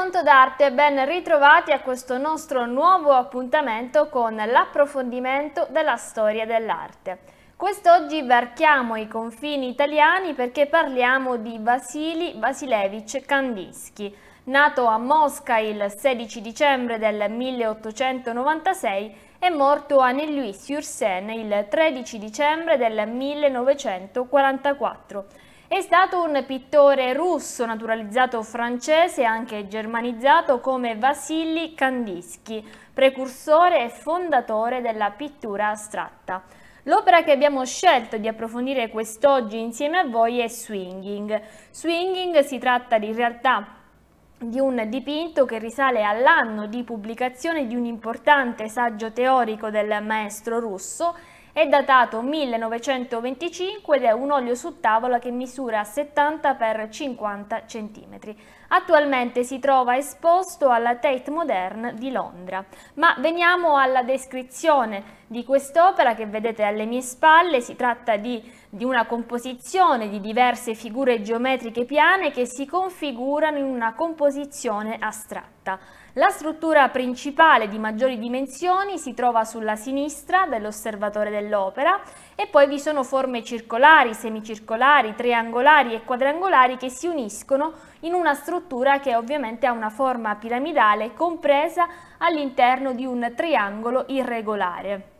Conto d'Arte, ben ritrovati a questo nostro nuovo appuntamento con l'approfondimento della storia dell'arte. Quest'oggi varchiamo i confini italiani perché parliamo di Vasili Vasilevich Kandinsky, nato a Mosca il 16 dicembre del 1896 è morto a Nelluis-sur-Seine il 13 dicembre del 1944 è stato un pittore russo naturalizzato francese e anche germanizzato come Vasily Kandinsky, precursore e fondatore della pittura astratta. L'opera che abbiamo scelto di approfondire quest'oggi insieme a voi è Swinging. Swinging si tratta in realtà di un dipinto che risale all'anno di pubblicazione di un importante saggio teorico del maestro russo è datato 1925 ed è un olio su tavola che misura 70 x 50 cm. Attualmente si trova esposto alla Tate Modern di Londra. Ma veniamo alla descrizione di quest'opera che vedete alle mie spalle, si tratta di, di, una composizione di diverse figure geometriche piane che si configurano in una composizione astratta. La struttura principale di maggiori dimensioni si trova sulla sinistra dell'osservatore dell'opera e poi vi sono forme circolari, semicircolari, triangolari e quadrangolari che si uniscono in una struttura che ovviamente ha una forma piramidale compresa all'interno di un triangolo irregolare.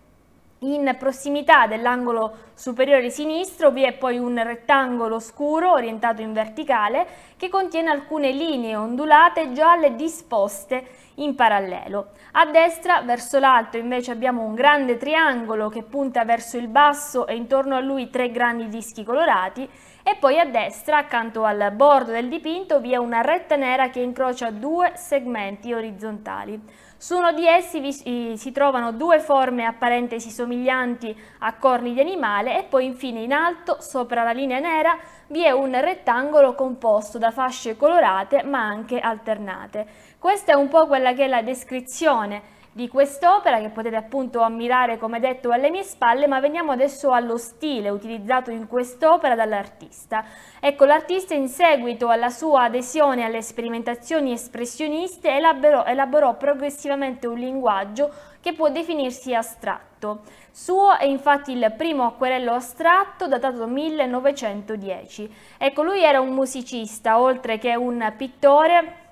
In prossimità dell'angolo superiore sinistro vi è poi un rettangolo scuro orientato in verticale che contiene alcune linee ondulate gialle disposte in parallelo. A destra verso l'alto invece abbiamo un grande triangolo che punta verso il basso e intorno a lui tre grandi dischi colorati e poi a destra accanto al bordo del dipinto vi è una retta nera che incrocia due segmenti orizzontali. Su uno di essi vi, si eh, trovano due forme apparentesi somiglianti a corni di animale e poi infine in alto, sopra la linea nera, vi è un rettangolo composto da fasce colorate ma anche alternate. Questa è un po' quella che è la descrizione di quest'opera che potete appunto ammirare come detto alle mie spalle, ma veniamo adesso allo stile utilizzato in quest'opera dall'artista. Ecco, l'artista in seguito alla sua adesione alle sperimentazioni espressioniste elaborò, elaborò progressivamente un linguaggio che può definirsi astratto. Suo è infatti il primo acquerello astratto datato 1910. Ecco, lui era un musicista, oltre che un pittore,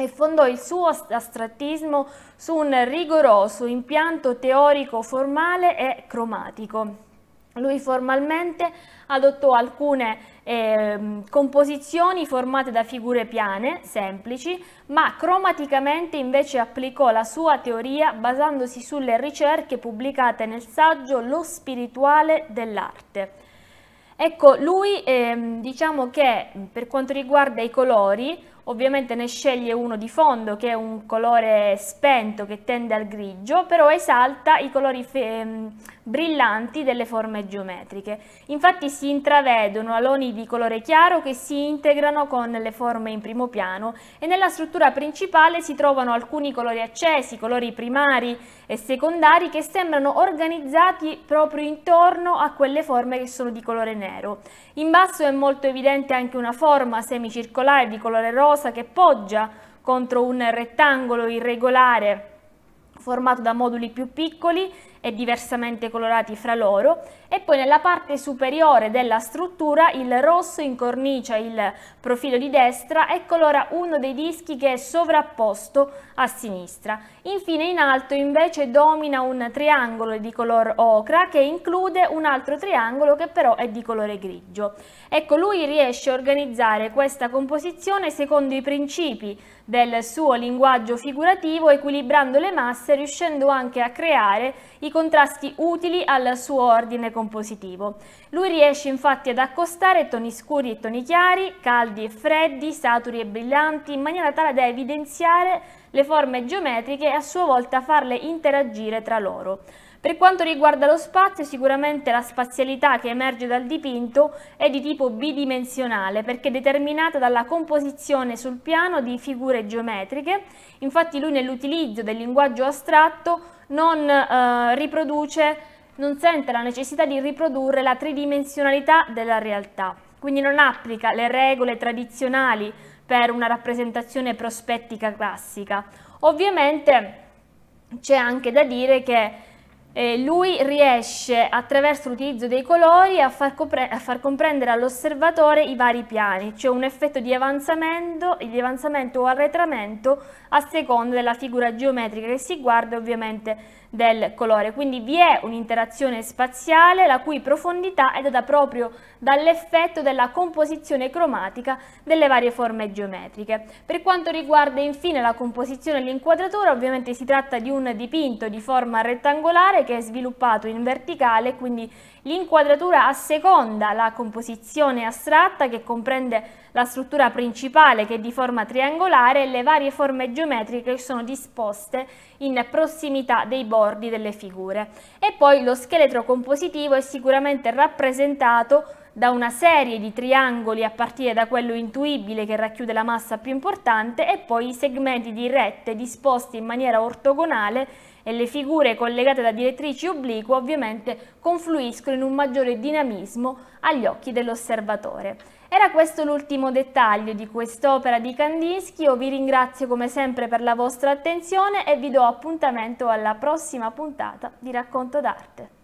e fondò il suo astrattismo su un rigoroso impianto teorico formale e cromatico. Lui formalmente adottò alcune eh, composizioni formate da figure piane, semplici, ma cromaticamente invece applicò la sua teoria basandosi sulle ricerche pubblicate nel saggio Lo spirituale dell'arte. Ecco, lui eh, diciamo che per quanto riguarda i colori ovviamente ne sceglie uno di fondo che è un colore spento che tende al grigio, però esalta i colori ehm, brillanti delle forme geometriche. Infatti si intravedono aloni di colore chiaro che si integrano con le forme in primo piano e nella struttura principale si trovano alcuni colori accesi, colori primari e secondari che sembrano organizzati proprio intorno a quelle forme che sono di colore nero. In basso è molto evidente anche una forma semicircolare di colore rosa cosa che poggia contro un rettangolo irregolare formato da moduli più piccoli e diversamente colorati fra loro e poi nella parte superiore della struttura il rosso incornicia il profilo di destra e colora uno dei dischi che è sovrapposto a sinistra. Infine in alto invece domina un triangolo di color ocra che include un altro triangolo che però è di colore grigio. Ecco lui riesce a organizzare questa composizione secondo i principi del suo linguaggio figurativo equilibrando le masse riuscendo anche a creare i contrasti utili al suo ordine compositivo. Lui riesce infatti ad accostare toni scuri e toni chiari, caldi e freddi, saturi e brillanti, in maniera tale da evidenziare le forme geometriche e a sua volta farle interagire tra loro. Per quanto riguarda lo spazio, sicuramente la spazialità che emerge dal dipinto è di tipo bidimensionale perché è determinata dalla composizione sul piano di figure geometriche, infatti lui nell'utilizzo del linguaggio astratto non eh, riproduce non sente la necessità di riprodurre la tridimensionalità della realtà, quindi non applica le regole tradizionali per una rappresentazione prospettica classica. Ovviamente c'è anche da dire che eh, lui riesce attraverso l'utilizzo dei colori a far, a far comprendere all'osservatore i vari piani, cioè un effetto di avanzamento, di avanzamento o arretramento a seconda della figura geometrica che si guarda ovviamente del colore. Quindi vi è un'interazione spaziale la cui profondità è data proprio dall'effetto della composizione cromatica delle varie forme geometriche. Per quanto riguarda infine la composizione e l'inquadratura, ovviamente si tratta di un dipinto di forma rettangolare particolare che è sviluppato in verticale, quindi l'inquadratura a seconda la composizione astratta che comprende la struttura principale che è di forma triangolare e le varie forme geometriche che sono disposte in prossimità dei bordi delle figure. E poi lo scheletro compositivo è sicuramente rappresentato da una serie di triangoli a partire da quello intuibile che racchiude la massa più importante e poi i segmenti di rette disposti in maniera ortogonale e le figure collegate da direttrici obliquo ovviamente confluiscono in un maggiore dinamismo agli occhi dell'osservatore. Era questo l'ultimo dettaglio di quest'opera di Kandinsky, io vi ringrazio come sempre per la vostra attenzione e vi do appuntamento alla prossima puntata di Racconto d'arte.